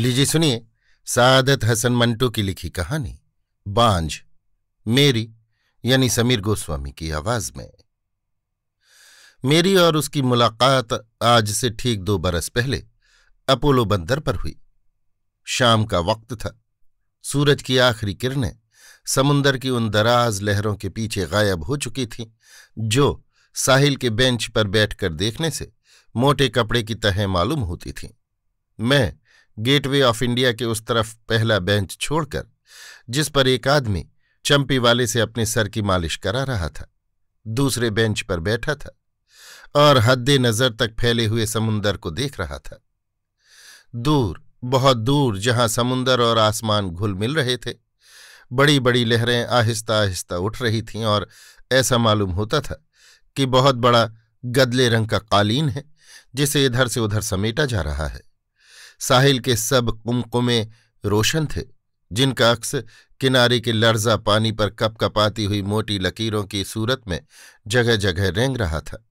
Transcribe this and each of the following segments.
लीजिए सुनिए सादत हसन मंटो की लिखी कहानी बांझ मेरी यानी समीर गोस्वामी की आवाज में मेरी और उसकी मुलाकात आज से ठीक दो बरस पहले अपोलो बंदर पर हुई शाम का वक्त था सूरज की आखिरी किरणें समुन्दर की उन दराज लहरों के पीछे गायब हो चुकी थीं जो साहिल के बेंच पर बैठकर देखने से मोटे कपड़े की तहें मालूम होती थीं मैं गेटवे ऑफ इंडिया के उस तरफ पहला बेंच छोड़कर जिस पर एक आदमी चंपी वाले से अपने सर की मालिश करा रहा था दूसरे बेंच पर बैठा था और हद्दे नज़र तक फैले हुए समुंदर को देख रहा था दूर बहुत दूर जहां समुंदर और आसमान घुल मिल रहे थे बड़ी बड़ी लहरें आहिस्ता आहिस्ता उठ रही थीं और ऐसा मालूम होता था कि बहुत बड़ा गदले रंग का कालीन है जिसे इधर से उधर समेटा जा रहा है साहिल के सब कुमकुमे रोशन थे जिनका अक्स किनारे के लर्जा पानी पर कपकपाती हुई मोटी लकीरों की सूरत में जगह जगह रेंग रहा था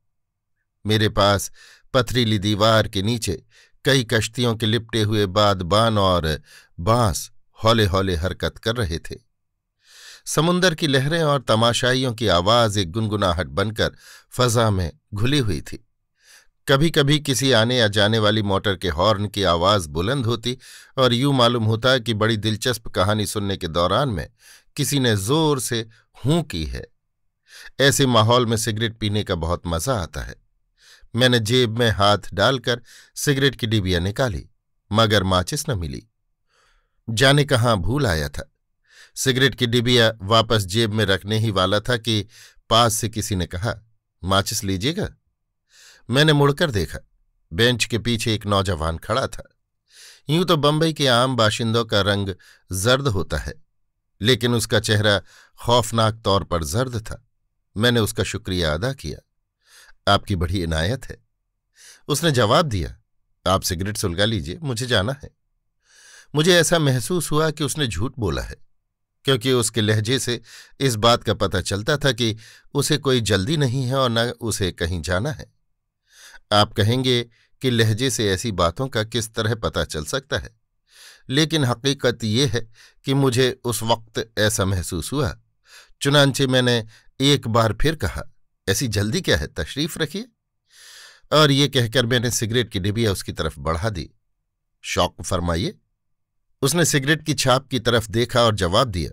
मेरे पास पथरीली दीवार के नीचे कई कश्तियों के लिपटे हुए बान और बांस हौले हौले हरकत कर रहे थे समुन्दर की लहरें और तमाशाइयों की आवाज़ एक गुनगुनाहट बनकर फजा में घुली हुई थी कभी कभी किसी आने या जाने वाली मोटर के हॉर्न की आवाज़ बुलंद होती और यूं मालूम होता कि बड़ी दिलचस्प कहानी सुनने के दौरान में किसी ने जोर से हूं की है ऐसे माहौल में सिगरेट पीने का बहुत मज़ा आता है मैंने जेब में हाथ डालकर सिगरेट की डिबिया निकाली मगर माचिस न मिली जाने कहाँ भूल आया था सिगरेट की डिबिया वापस जेब में रखने ही वाला था कि पास से किसी ने कहा माचिस लीजिएगा मैंने मुड़कर देखा बेंच के पीछे एक नौजवान खड़ा था यूं तो बंबई के आम बाशिंदों का रंग जर्द होता है लेकिन उसका चेहरा खौफनाक तौर पर जर्द था मैंने उसका शुक्रिया अदा किया आपकी बड़ी इनायत है उसने जवाब दिया आप सिगरेट सुलगा लीजिए मुझे जाना है मुझे ऐसा महसूस हुआ कि उसने झूठ बोला है क्योंकि उसके लहजे से इस बात का पता चलता था कि उसे कोई जल्दी नहीं है और न उसे कहीं जाना है आप कहेंगे कि लहजे से ऐसी बातों का किस तरह पता चल सकता है लेकिन हकीकत यह है कि मुझे उस वक्त ऐसा महसूस हुआ चुनानचे मैंने एक बार फिर कहा ऐसी जल्दी क्या है तशरीफ रखिए और ये कहकर मैंने सिगरेट की डिबिया उसकी तरफ बढ़ा दी शौक फरमाइए उसने सिगरेट की छाप की तरफ देखा और जवाब दिया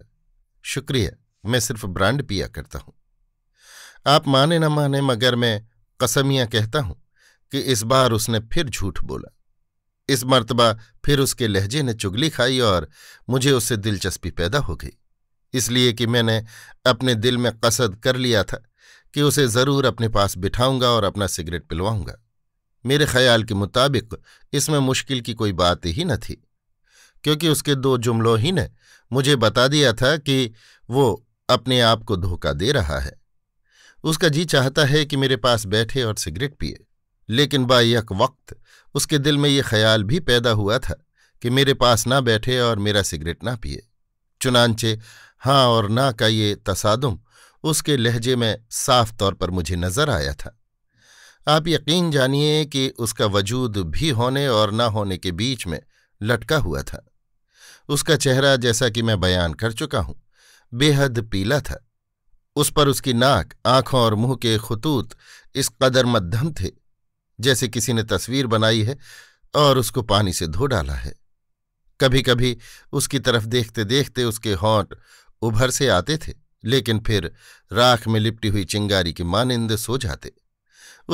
शुक्रिया मैं सिर्फ ब्रांड पिया करता हूं आप माने न माने मगर मैं कसमियां कहता हूं कि इस बार उसने फिर झूठ बोला इस मर्तबा फिर उसके लहजे ने चुगली खाई और मुझे उससे दिलचस्पी पैदा हो गई इसलिए कि मैंने अपने दिल में कसद कर लिया था कि उसे ज़रूर अपने पास बिठाऊंगा और अपना सिगरेट पिलवाऊंगा मेरे ख्याल के मुताबिक इसमें मुश्किल की कोई बात ही न थी क्योंकि उसके दो जुमलों ही ने मुझे बता दिया था कि वो अपने आप को धोखा दे रहा है उसका जी चाहता है कि मेरे पास बैठे और सिगरेट पिए लेकिन बायक वक्त उसके दिल में ये ख्याल भी पैदा हुआ था कि मेरे पास ना बैठे और मेरा सिगरेट ना पिए चुनानचे हाँ और ना का ये तसादुम उसके लहजे में साफ तौर पर मुझे नजर आया था आप यकीन जानिए कि उसका वजूद भी होने और ना होने के बीच में लटका हुआ था उसका चेहरा जैसा कि मैं बयान कर चुका हूं बेहद पीला था उस पर उसकी नाक आंखों और मुंह के खतूत इस कदर मध्यम थे जैसे किसी ने तस्वीर बनाई है और उसको पानी से धो डाला है कभी कभी उसकी तरफ देखते देखते उसके होंठ उभर से आते थे लेकिन फिर राख में लिपटी हुई चिंगारी की मानिंद सो जाते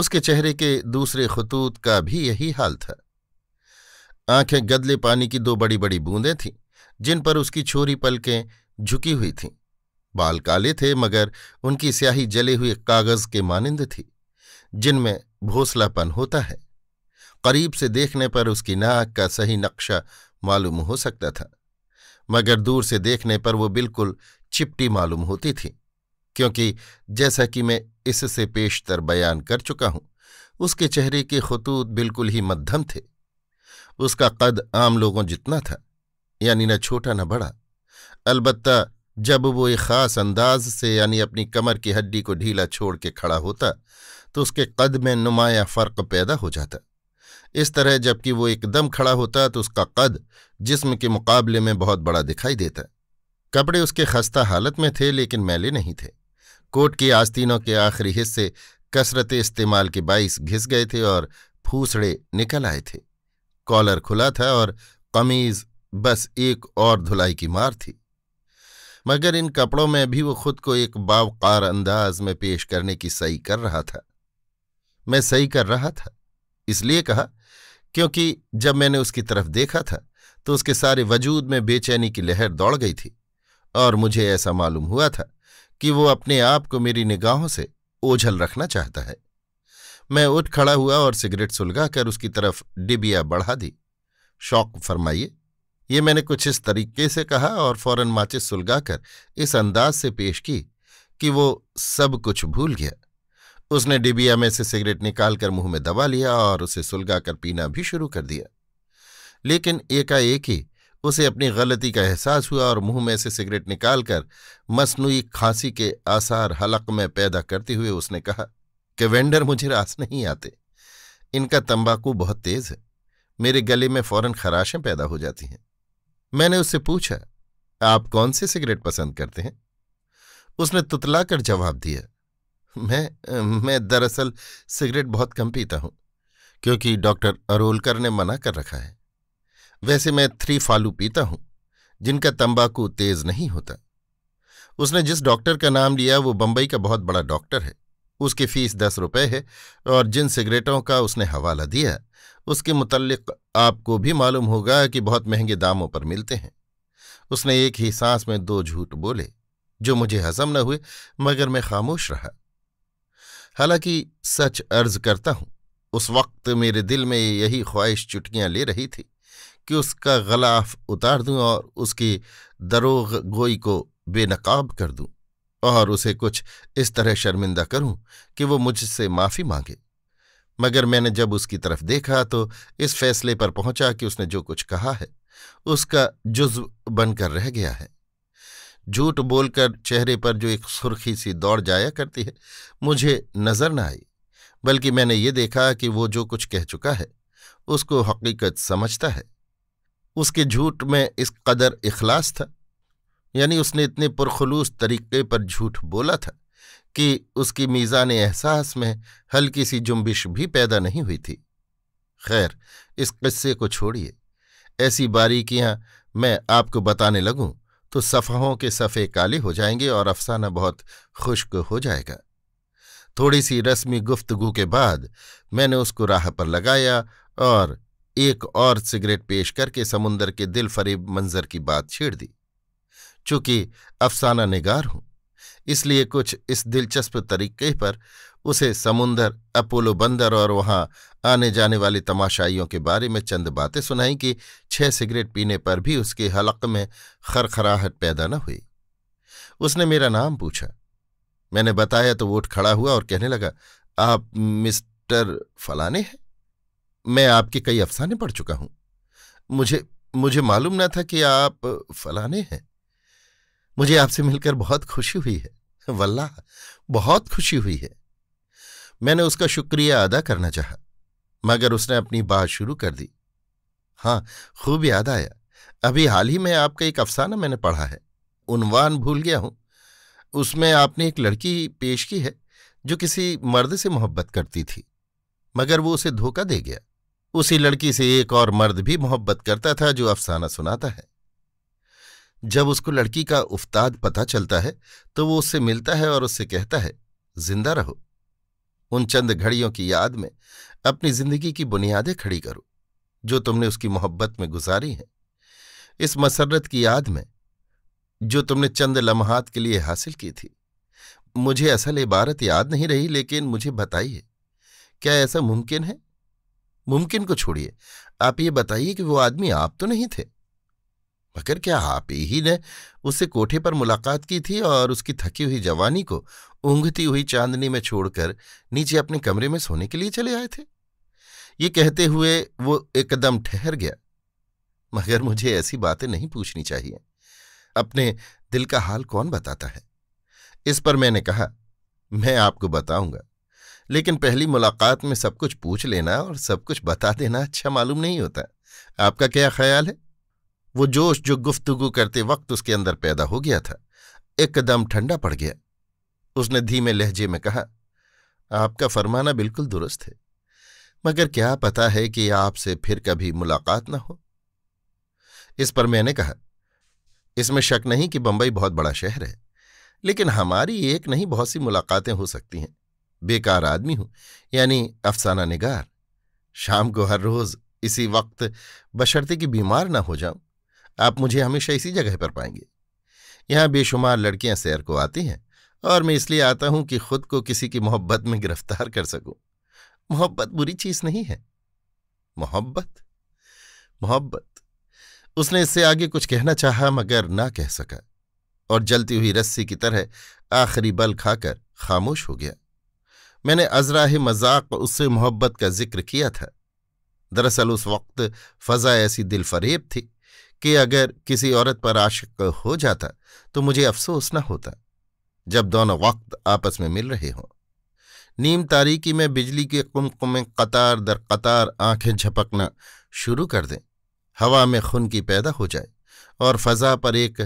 उसके चेहरे के दूसरे खतूत का भी यही हाल था आंखें गदले पानी की दो बड़ी बड़ी बूंदें थीं जिन पर उसकी छोरी पलकें झुकी हुई थीं बाल काले थे मगर उनकी स्याही जले हुए कागज़ के मानिंद थी जिनमें भोसलापन होता है करीब से देखने पर उसकी नाक का सही नक्शा मालूम हो सकता था मगर दूर से देखने पर वो बिल्कुल चिपटी मालूम होती थी क्योंकि जैसा कि मैं इससे पेशतर बयान कर चुका हूं उसके चेहरे के खतूत बिल्कुल ही मध्यम थे उसका कद आम लोगों जितना था यानी न छोटा न बड़ा अलबत्ता जब वो एक ख़ास अंदाज से यानी अपनी कमर की हड्डी को ढीला छोड़ के खड़ा होता तो उसके कद में नुमाया फ़र्क पैदा हो जाता इस तरह जबकि वो एकदम खड़ा होता तो उसका कद जिस्म के मुकाबले में बहुत बड़ा दिखाई देता कपड़े उसके खस्ता हालत में थे लेकिन मैले नहीं थे कोट की आस्तीनों के आखिरी हिस्से कसरत इस्तेमाल के बाइस घिस गए थे और फूसड़े निकल आए थे कॉलर खुला था और कमीज बस एक और धुलाई की मार थी मगर इन कपड़ों में भी वो खुद को एक बावकार अंदाज में पेश करने की सही कर रहा था मैं सही कर रहा था इसलिए कहा क्योंकि जब मैंने उसकी तरफ देखा था तो उसके सारे वजूद में बेचैनी की लहर दौड़ गई थी और मुझे ऐसा मालूम हुआ था कि वो अपने आप को मेरी निगाहों से ओझल रखना चाहता है मैं उठ खड़ा हुआ और सिगरेट सुलगाकर उसकी तरफ डिबिया बढ़ा दी शौक फरमाइए ये मैंने कुछ इस तरीके से कहा और फौरन माचिस सुलगाकर इस अंदाज से पेश की कि वो सब कुछ भूल गया उसने डिबिया में से सिगरेट निकालकर मुंह में दबा लिया और उसे सुलगाकर पीना भी शुरू कर दिया लेकिन एकाएक ही उसे अपनी गलती का एहसास हुआ और मुंह में से सिगरेट निकालकर मसनू खांसी के आसार हलक में पैदा करते हुए उसने कहा कि वेंडर मुझे रास नहीं आते इनका तंबाकू बहुत तेज है मेरे गले में फौरन खराशें पैदा हो जाती हैं मैंने उससे पूछा आप कौन से सिगरेट पसंद करते हैं उसने तुतला कर जवाब दिया मैं मैं दरअसल सिगरेट बहुत कम पीता हूं क्योंकि डॉक्टर अरोलकर ने मना कर रखा है वैसे मैं थ्री फालू पीता हूं जिनका तंबाकू तेज नहीं होता उसने जिस डॉक्टर का नाम लिया वो बंबई का बहुत बड़ा डॉक्टर है उसकी फीस दस रुपए है और जिन सिगरेटों का उसने हवाला दिया उसके मुतलक आपको भी मालूम होगा कि बहुत महंगे दामों पर मिलते हैं उसने एक ही सांस में दो झूठ बोले जो मुझे हजम न हुए मगर मैं खामोश रहा हालांकि सच अर्ज करता हूं उस वक्त मेरे दिल में यही ख्वाहिश चुटकियां ले रही थी कि उसका गलाफ उतार दूं और उसकी दरोग गोई को बेनकाब कर दूं और उसे कुछ इस तरह शर्मिंदा करूं कि वो मुझसे माफ़ी मांगे मगर मैंने जब उसकी तरफ देखा तो इस फैसले पर पहुंचा कि उसने जो कुछ कहा है उसका जुज्व बनकर रह गया है झूठ बोलकर चेहरे पर जो एक सुर्खी सी दौड़ जाया करती है मुझे नजर न आई बल्कि मैंने ये देखा कि वो जो कुछ कह चुका है उसको हकीकत समझता है उसके झूठ में इस कदर इखलास था यानी उसने इतने पुरखलूस तरीके पर झूठ बोला था कि उसकी मीज़ान एहसास में हल्की सी जुम्बिश भी पैदा नहीं हुई थी खैर इस किस्से को छोड़िए ऐसी बारीकियां मैं आपको बताने लगूं तो सफ़हों के सफ़े काले हो जाएंगे और अफसाना बहुत खुश्क हो जाएगा थोड़ी सी रस्मी गुफ्तगु के बाद मैंने उसको राह पर लगाया और एक और सिगरेट पेश करके समुंदर के दिल फरीब मंजर की बात छेड़ दी चूंकि अफसाना निगार हूं इसलिए कुछ इस दिलचस्प तरीके पर उसे समुंदर अपोलो बंदर और वहां आने जाने वाले तमाशाइयों के बारे में चंद बातें सुनाई कि छह सिगरेट पीने पर भी उसके हलक में खरखराहट पैदा न हुई उसने मेरा नाम पूछा मैंने बताया तो वो उठ खड़ा हुआ और कहने लगा आप मिस्टर फलाने हैं मैं आपके कई अफसाने पढ़ चुका हूं मुझे मुझे मालूम ना था कि आप फलाने हैं मुझे आपसे मिलकर बहुत खुशी हुई है वल्लाह बहुत खुशी हुई है मैंने उसका शुक्रिया अदा करना चाहा मगर उसने अपनी बात शुरू कर दी हाँ खूब याद आया अभी हाल ही में आपका एक अफसाना मैंने पढ़ा है उनवान भूल गया हूं उसमें आपने एक लड़की पेश की है जो किसी मर्द से मोहब्बत करती थी मगर वो उसे धोखा दे गया उसी लड़की से एक और मर्द भी मोहब्बत करता था जो अफसाना सुनाता है जब उसको लड़की का उफ्ताद पता चलता है तो वो उससे मिलता है और उससे कहता है जिंदा रहो उन चंद घड़ियों की याद में अपनी जिंदगी की बुनियादें खड़ी करो जो तुमने उसकी मोहब्बत में गुजारी हैं इस मसरत की याद में जो तुमने चंद लम्हात के लिए हासिल की थी मुझे असल इबारत याद नहीं रही लेकिन मुझे बताइए क्या ऐसा मुमकिन है मुमकिन को छोड़िए आप ये बताइए कि वो आदमी आप तो नहीं थे आखिर क्या आप ही ने उससे कोठे पर मुलाकात की थी और उसकी थकी हुई जवानी को ऊँघती हुई चांदनी में छोड़कर नीचे अपने कमरे में सोने के लिए चले आए थे ये कहते हुए वो एकदम ठहर गया मगर मुझे ऐसी बातें नहीं पूछनी चाहिए अपने दिल का हाल कौन बताता है इस पर मैंने कहा मैं आपको बताऊंगा लेकिन पहली मुलाकात में सब कुछ पूछ लेना और सब कुछ बता देना अच्छा मालूम नहीं होता आपका क्या ख्याल है वो जोश जो गुफ्तगु करते वक्त उसके अंदर पैदा हो गया था एकदम ठंडा पड़ गया उसने धीमे लहजे में कहा आपका फरमाना बिल्कुल दुरुस्त है मगर क्या पता है कि आपसे फिर कभी मुलाकात ना हो इस पर मैंने कहा इसमें शक नहीं कि बम्बई बहुत बड़ा शहर है लेकिन हमारी एक नहीं बहुत सी मुलाकातें हो सकती हैं बेकार आदमी हूं यानी अफसाना निगार शाम को हर रोज इसी वक्त बशर्ते कि बीमार ना हो जाऊं आप मुझे हमेशा इसी जगह पर पाएंगे यहाँ बेशुमार लड़कियां सैर को आती हैं और मैं इसलिए आता हूं कि खुद को किसी की मोहब्बत में गिरफ्तार कर सकूं मोहब्बत बुरी चीज नहीं है मोहब्बत मोहब्बत उसने इससे आगे कुछ कहना चाहा मगर ना कह सका और जलती हुई रस्सी की तरह आखिरी बल खाकर खामोश हो गया मैंने अजराह मजाक उससे मोहब्बत का जिक्र किया था दरअसल उस वक्त फजा ऐसी दिलफरेब थी कि अगर किसी औरत पर आशिक हो जाता तो मुझे अफसोस न होता जब दोनों वक्त आपस में मिल रहे हों नीम तारीकी में बिजली के कुमकुमे कतार दर कतार आंखें झपकना शुरू कर दें हवा में खुनकी पैदा हो जाए और फजा पर एक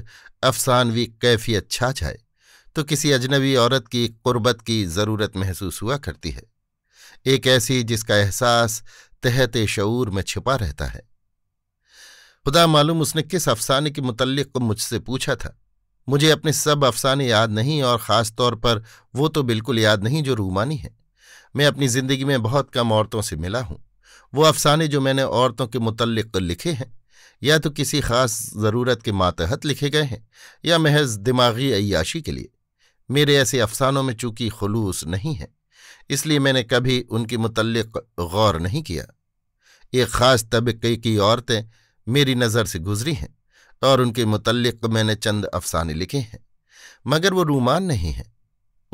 अफसानवी कैफियत छा जाए तो किसी अजनबी औरत की कुर्बत की ज़रूरत महसूस हुआ करती है एक ऐसी जिसका एहसास तहत शूर में छिपा रहता है खुदा मालूम उसने किस अफसाने के मुतलक मुझसे पूछा था मुझे अपने सब अफसाने याद नहीं और ख़ास तौर पर वो तो बिल्कुल याद नहीं जो रूमानी है मैं अपनी ज़िंदगी में बहुत कम औरतों से मिला हूँ वो अफसाने जो मैंने औरतों के मुतलक लिखे हैं या तो किसी ख़ास ज़रूरत के मातहत लिखे गए हैं या महज दिमागी अयाशी के लिए मेरे ऐसे अफसानों में चूंकि खलूस नहीं है इसलिए मैंने कभी उनके मुतलक गौर नहीं किया एक ख़ास तबके की औरतें मेरी नज़र से गुजरी हैं और उनके मुतलक मैंने चंद अफसाने लिखे हैं मगर वो रूमान नहीं है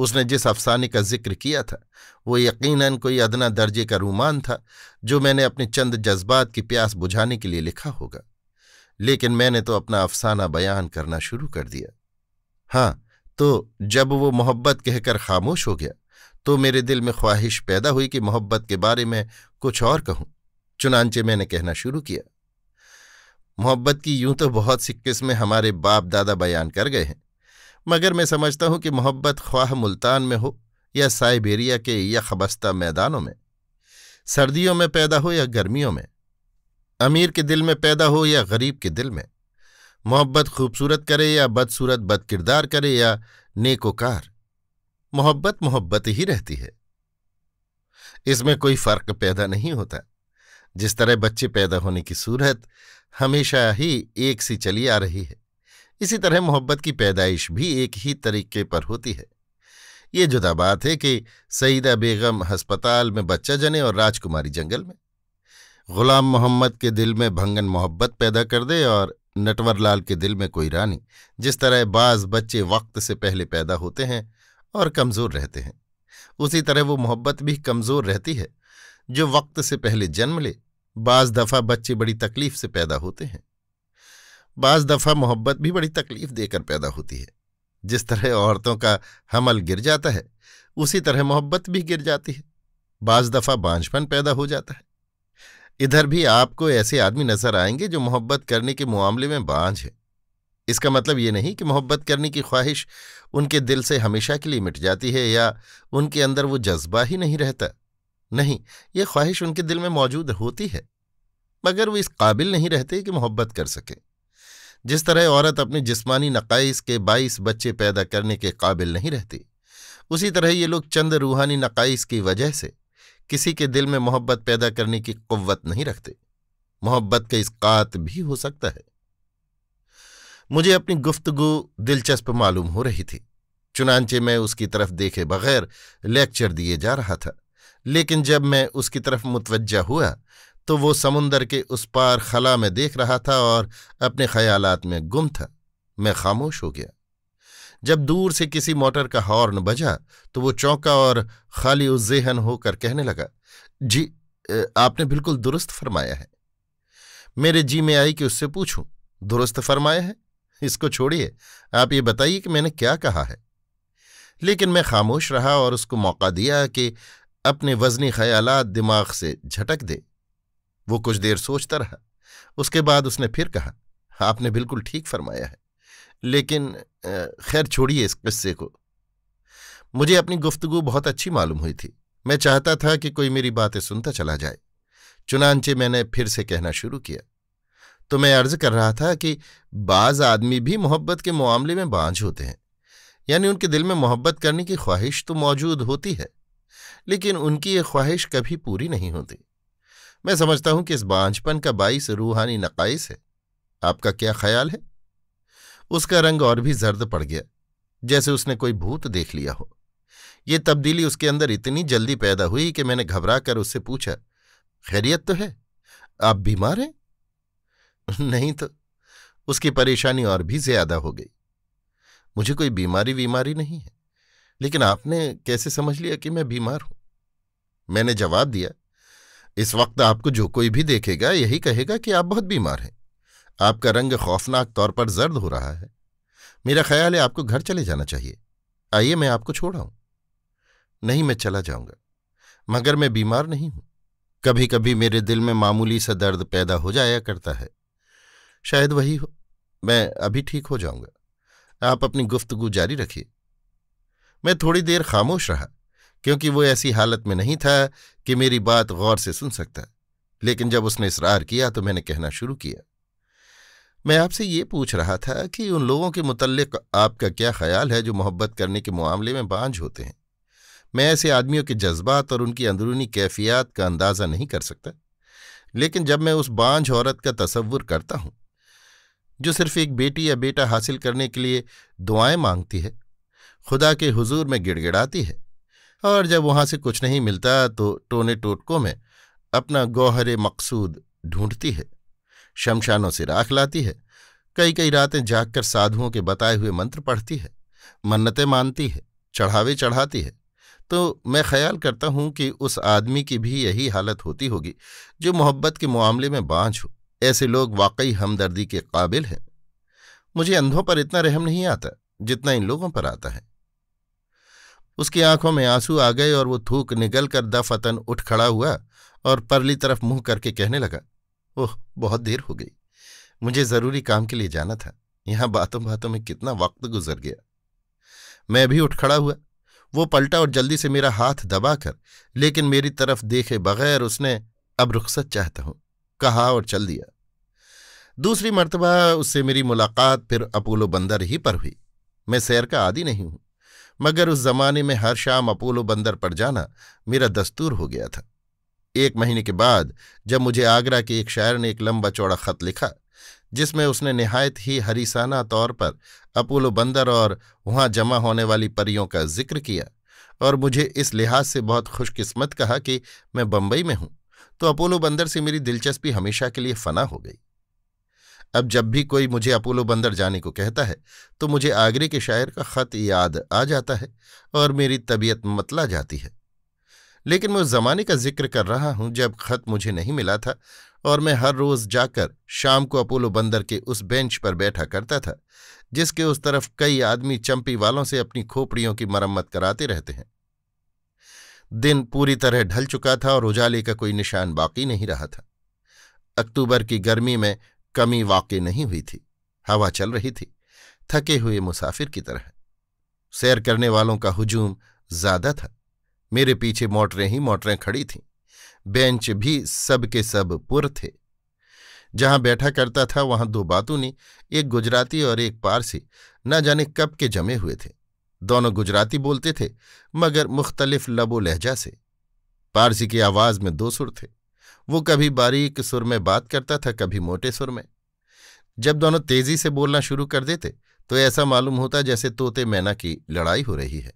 उसने जिस अफसाने का जिक्र किया था वो यकीनन कोई अदना दर्जे का रूमान था जो मैंने अपने चंद जज्बात की प्यास बुझाने के लिए लिखा होगा लेकिन मैंने तो अपना अफसाना बयान करना शुरू कर दिया हाँ तो जब वो मोहब्बत कहकर खामोश हो गया तो मेरे दिल में ख्वाहिश पैदा हुई कि मोहब्बत के बारे में कुछ और कहूँ चुनानचे मैंने कहना शुरू किया मोहब्बत की यूं तो बहुत सी किस्में हमारे बाप दादा बयान कर गए हैं मगर मैं समझता हूं कि मोहब्बत ख्वाह मुल्तान में हो या साइबेरिया के या खबस्ता मैदानों में सर्दियों में पैदा हो या गर्मियों में अमीर के दिल में पैदा हो या गरीब के दिल में मोहब्बत खूबसूरत करे या बदसूरत बद किरदार करे या नेकोकार मोहब्बत मोहब्बत ही रहती है इसमें कोई फर्क पैदा नहीं होता जिस तरह बच्चे पैदा होने की सूरत हमेशा ही एक सी चली आ रही है इसी तरह मोहब्बत की पैदाइश भी एक ही तरीके पर होती है ये जुदा बात है कि सईदा बेगम हस्पताल में बच्चा जने और राजकुमारी जंगल में गुलाम मोहम्मद के दिल में भंगन मोहब्बत पैदा कर दे और नटवरलाल के दिल में कोई रानी जिस तरह बाज बच्चे वक्त से पहले पैदा होते हैं और कमज़ोर रहते हैं उसी तरह वो मोहब्बत भी कमज़ोर रहती है जो वक्त से पहले जन्म ले बाज दफ़ा बच्चे बड़ी तकलीफ से पैदा होते हैं बाज दफ़ा मोहब्बत भी बड़ी तकलीफ देकर पैदा होती है जिस तरह औरतों का हमल गिर जाता है उसी तरह मोहब्बत भी गिर जाती है बाज दफ़ा बांझपन पैदा हो जाता है इधर भी आपको ऐसे आदमी नजर आएंगे जो मोहब्बत करने के मामले में बांझ है इसका मतलब ये नहीं कि मोहब्बत करने की ख्वाहिश उनके दिल से हमेशा के लिए मिट जाती है या उनके अंदर वो जज्बा ही नहीं रहता नहीं ये ख्वाहिश उनके दिल में मौजूद होती है मगर वो इस काबिल नहीं रहते कि मोहब्बत कर सके जिस तरह औरत अपने जिस्मानी नकाइस के बाईस बच्चे पैदा करने के काबिल नहीं रहती उसी तरह ये लोग चंद रूहानी नकाइस की वजह से किसी के दिल में मोहब्बत पैदा करने की कुव्वत नहीं रखते मोहब्बत का इसकात भी हो सकता है मुझे अपनी गुफ्तगु दिलचस्प मालूम हो रही थी चुनानचे मैं उसकी तरफ देखे बगैर लेक्चर दिए जा रहा था लेकिन जब मैं उसकी तरफ मुतवजा हुआ तो वो समुंदर के उस पार खला में देख रहा था और अपने ख्यालात में गुम था मैं खामोश हो गया जब दूर से किसी मोटर का हॉर्न बजा तो वो चौंका और खाली उजेहन होकर कहने लगा जी आपने बिल्कुल दुरुस्त फरमाया है मेरे जी में आई कि उससे पूछूं दुरुस्त फरमाया है इसको छोड़िए आप ये बताइए कि मैंने क्या कहा है लेकिन मैं खामोश रहा और उसको मौका दिया कि अपने वजनी ख्याल दिमाग से झटक दे वो कुछ देर सोचता रहा उसके बाद उसने फिर कहा आपने बिल्कुल ठीक फरमाया है लेकिन खैर छोड़िए इस किस्से को मुझे अपनी गुफ्तगु बहुत अच्छी मालूम हुई थी मैं चाहता था कि कोई मेरी बातें सुनता चला जाए चुनानचे मैंने फिर से कहना शुरू किया तो मैं अर्ज कर रहा था कि बाज़ आदमी भी मोहब्बत के मामले में बांझ होते हैं यानी उनके दिल में मोहब्बत करने की ख्वाहिश तो मौजूद होती है लेकिन उनकी ये ख्वाहिश कभी पूरी नहीं होती मैं समझता हूं कि इस बांझपन का बाइस रूहानी नकाइस है आपका क्या ख्याल है उसका रंग और भी जर्द पड़ गया जैसे उसने कोई भूत देख लिया हो ये तब्दीली उसके अंदर इतनी जल्दी पैदा हुई कि मैंने घबरा कर उससे पूछा खैरियत तो है आप बीमार हैं नहीं तो उसकी परेशानी और भी ज्यादा हो गई मुझे कोई बीमारी वीमारी नहीं है लेकिन आपने कैसे समझ लिया कि मैं बीमार हूं मैंने जवाब दिया इस वक्त आपको जो कोई भी देखेगा यही कहेगा कि आप बहुत बीमार हैं आपका रंग खौफनाक तौर पर जर्द हो रहा है मेरा ख्याल है आपको घर चले जाना चाहिए आइए मैं आपको छोड़ाऊं नहीं मैं चला जाऊंगा मगर मैं बीमार नहीं हूं कभी कभी मेरे दिल में मामूली सा दर्द पैदा हो जाया करता है शायद वही हो मैं अभी ठीक हो जाऊंगा आप अपनी गुफ्तगु जारी रखिए मैं थोड़ी देर खामोश रहा क्योंकि वो ऐसी हालत में नहीं था कि मेरी बात गौर से सुन सकता लेकिन जब उसने इसरार किया तो मैंने कहना शुरू किया मैं आपसे ये पूछ रहा था कि उन लोगों के मुतलक आपका क्या ख्याल है जो मोहब्बत करने के मामले में बांझ होते हैं मैं ऐसे आदमियों के जज्बात और उनकी अंदरूनी कैफियत का अंदाज़ा नहीं कर सकता लेकिन जब मैं उस बांझ औरत का तस्वुर करता हूँ जो सिर्फ एक बेटी या बेटा हासिल करने के लिए दुआएं मांगती है खुदा के हुजूर में गिड़गिड़ाती है और जब वहां से कुछ नहीं मिलता तो टोने टोटकों में अपना गौहरे मकसूद ढूंढती है शमशानों से राख लाती है कई कई रातें जागकर साधुओं के बताए हुए मंत्र पढ़ती है मन्नतें मानती है चढ़ावे चढ़ाती है तो मैं ख्याल करता हूं कि उस आदमी की भी यही हालत होती होगी जो मोहब्बत के मामले में बांझ हो ऐसे लोग वाकई हमदर्दी के काबिल हैं मुझे अंधों पर इतना रहम नहीं आता जितना इन लोगों पर आता है उसकी आंखों में आंसू आ गए और वो थूक निगल कर दफतन उठ खड़ा हुआ और परली तरफ मुंह करके कहने लगा ओह बहुत देर हो गई मुझे ज़रूरी काम के लिए जाना था यहां बातों बातों में कितना वक्त गुजर गया मैं भी उठ खड़ा हुआ वो पलटा और जल्दी से मेरा हाथ दबाकर लेकिन मेरी तरफ देखे बगैर उसने अब रुख्सत चाहता हूँ कहा और चल दिया दूसरी मरतबा उससे मेरी मुलाकात फिर अपोलो बंदर ही पर हुई मैं सैर का आदि नहीं हूं मगर उस जमाने में हर शाम अपोलो बंदर पर जाना मेरा दस्तूर हो गया था एक महीने के बाद जब मुझे आगरा के एक शायर ने एक लंबा चौड़ा खत लिखा जिसमें उसने निहायत ही हरीसाना तौर पर अपोलो बंदर और वहाँ जमा होने वाली परियों का जिक्र किया और मुझे इस लिहाज से बहुत खुशकिस्मत कहा कि मैं बम्बई में हूँ तो अपोलो बंदर से मेरी दिलचस्पी हमेशा के लिए फना हो गई अब जब भी कोई मुझे अपोलो बंदर जाने को कहता है तो मुझे आगरे के शायर का ख़त याद आ जाता है और मेरी तबीयत मतला जाती है लेकिन मैं उस ज़माने का जिक्र कर रहा हूं जब ख़त मुझे नहीं मिला था और मैं हर रोज़ जाकर शाम को अपोलो बंदर के उस बेंच पर बैठा करता था जिसके उस तरफ कई आदमी चंपी वालों से अपनी खोपड़ियों की मरम्मत कराते रहते हैं दिन पूरी तरह ढल चुका था और उजाले का कोई निशान बाकी नहीं रहा था अक्टूबर की गर्मी में कमी वाकई नहीं हुई थी हवा चल रही थी थके हुए मुसाफिर की तरह सैर करने वालों का हुजूम ज्यादा था मेरे पीछे मोटरें ही मोटरें खड़ी थीं बेंच भी सब के सब पुर थे जहां बैठा करता था वहां दो बातों ने एक गुजराती और एक पारसी न जाने कब के जमे हुए थे दोनों गुजराती बोलते थे मगर मुख्तलिफ लबो लहजा से पारसी की आवाज में दो सुर थे वो कभी बारीक सुर में बात करता था कभी मोटे सुर में जब दोनों तेजी से बोलना शुरू कर देते तो ऐसा मालूम होता जैसे तोते मैना की लड़ाई हो रही है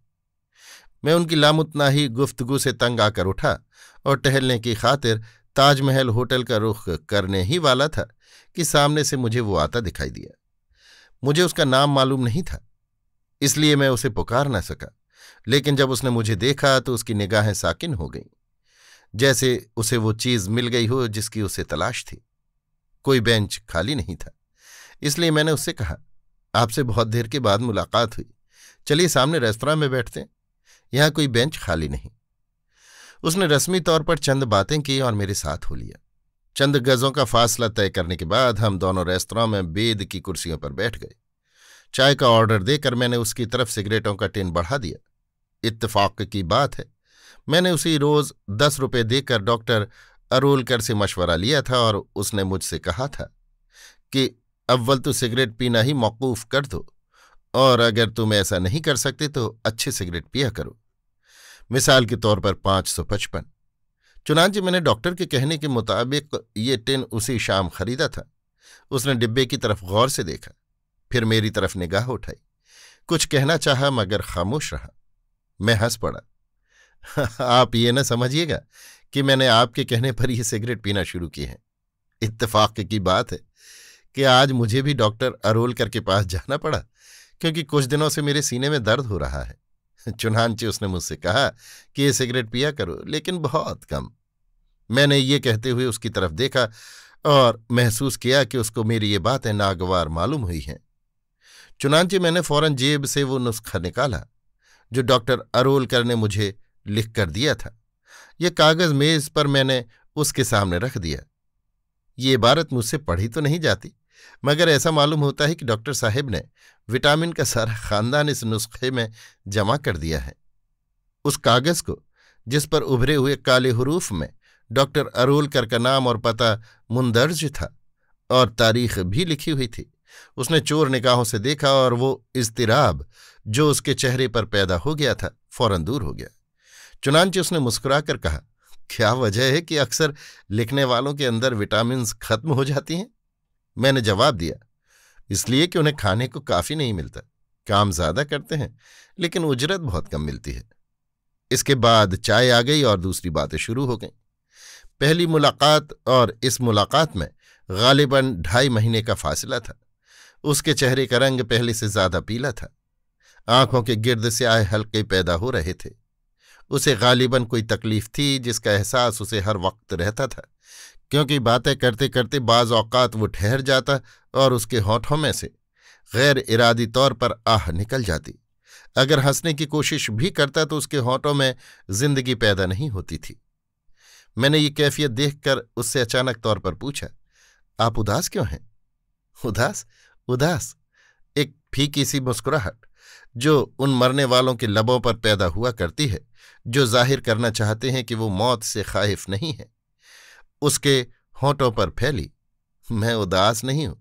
मैं उनकी लामुतना ही गुफ्तगु से तंग आकर उठा और टहलने की खातिर ताजमहल होटल का रुख करने ही वाला था कि सामने से मुझे वो आता दिखाई दिया मुझे उसका नाम मालूम नहीं था इसलिए मैं उसे पुकार न सका लेकिन जब उसने मुझे देखा तो उसकी निगाहें साकिन हो गईं जैसे उसे वो चीज मिल गई हो जिसकी उसे तलाश थी कोई बेंच खाली नहीं था इसलिए मैंने उससे कहा आपसे बहुत देर के बाद मुलाकात हुई चलिए सामने रेस्तरा में बैठते हैं यहाँ कोई बेंच खाली नहीं उसने रस्मी तौर पर चंद बातें की और मेरे साथ हो लिया चंद गज़ों का फासला तय करने के बाद हम दोनों रेस्तरा में बेद की कुर्सियों पर बैठ गए चाय का ऑर्डर देकर मैंने उसकी तरफ सिगरेटों का टिन बढ़ा दिया इतफाक की बात है मैंने उसी रोज दस रुपये देकर डॉक्टर अरोलकर से मशवरा लिया था और उसने मुझसे कहा था कि अव्वल तो सिगरेट पीना ही मौकूफ़ कर दो और अगर तुम ऐसा नहीं कर सकते तो अच्छे सिगरेट पिया करो मिसाल के तौर पर पांच सौ पचपन चुनाचे मैंने डॉक्टर के कहने के मुताबिक ये टिन उसी शाम खरीदा था उसने डिब्बे की तरफ गौर से देखा फिर मेरी तरफ निगाह उठाई कुछ कहना चाहा मगर खामोश रहा मैं हंस पड़ा आप ये ना समझिएगा कि मैंने आपके कहने पर ही सिगरेट पीना शुरू किए हैं इत्तेफाक की बात है कि आज मुझे भी डॉक्टर अरोलकर के पास जाना पड़ा क्योंकि कुछ दिनों से मेरे सीने में दर्द हो रहा है चुनानचे उसने मुझसे कहा कि ये सिगरेट पिया करो लेकिन बहुत कम मैंने ये कहते हुए उसकी तरफ देखा और महसूस किया कि उसको मेरी ये बातें नागवार मालूम हुई हैं चुनानचे मैंने फौरन जेब से वो नुस्खा निकाला जो डॉक्टर अरोलकर ने मुझे लिख कर दिया था यह कागज मेज पर मैंने उसके सामने रख दिया ये इबारत मुझसे पढ़ी तो नहीं जाती मगर ऐसा मालूम होता है कि डॉक्टर साहब ने विटामिन का सारा खानदान इस नुस्खे में जमा कर दिया है उस कागज को जिस पर उभरे हुए काले हरूफ में डॉक्टर अरोलकर का नाम और पता मुंदर्ज था और तारीख भी लिखी हुई थी उसने चोर निकाहों से देखा और वो इजतराब जो उसके चेहरे पर पैदा हो गया था फौरन दूर हो गया चुनानचे उसने मुस्कुराकर कहा क्या वजह है कि अक्सर लिखने वालों के अंदर विटामिन खत्म हो जाती हैं मैंने जवाब दिया इसलिए कि उन्हें खाने को काफ़ी नहीं मिलता काम ज़्यादा करते हैं लेकिन उजरत बहुत कम मिलती है इसके बाद चाय आ गई और दूसरी बातें शुरू हो गईं पहली मुलाकात और इस मुलाकात में गालिबन ढाई महीने का फासला था उसके चेहरे का रंग पहले से ज़्यादा पीला था आंखों के गिर्द से आए हल्के पैदा हो रहे थे उसे गालिबन कोई तकलीफ थी जिसका एहसास उसे हर वक्त रहता था क्योंकि बातें करते करते बाज़ औकात वो ठहर जाता और उसके होठों में से गैर इरादी तौर पर आह निकल जाती अगर हंसने की कोशिश भी करता तो उसके होठों में जिंदगी पैदा नहीं होती थी मैंने ये कैफियत देखकर उससे अचानक तौर पर पूछा आप उदास क्यों हैं उदास उदास एक फीकी सी मुस्कुराहट जो उन मरने वालों के लबों पर पैदा हुआ करती है जो जाहिर करना चाहते हैं कि वो मौत से खाइफ नहीं है उसके होंठों पर फैली मैं उदास नहीं हूं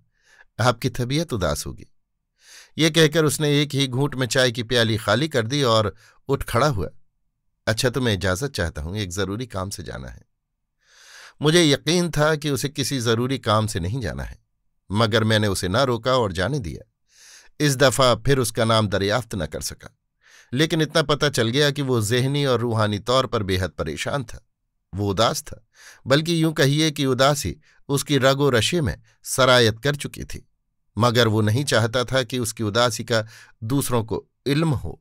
आपकी तबीयत उदास होगी ये कहकर उसने एक ही घूंट में चाय की प्याली खाली कर दी और उठ खड़ा हुआ अच्छा तो मैं इजाज़त चाहता हूं एक ज़रूरी काम से जाना है मुझे यकीन था कि उसे किसी ज़रूरी काम से नहीं जाना है मगर मैंने उसे ना रोका और जाने दिया इस दफा फिर उसका नाम दरियाफ्त न कर सका लेकिन इतना पता चल गया कि वो जहनी और रूहानी तौर पर बेहद परेशान था वो उदास था बल्कि यूं कहिए कि उदासी उसकी रगो रशे में सरायत कर चुकी थी मगर वो नहीं चाहता था कि उसकी उदासी का दूसरों को इल्म हो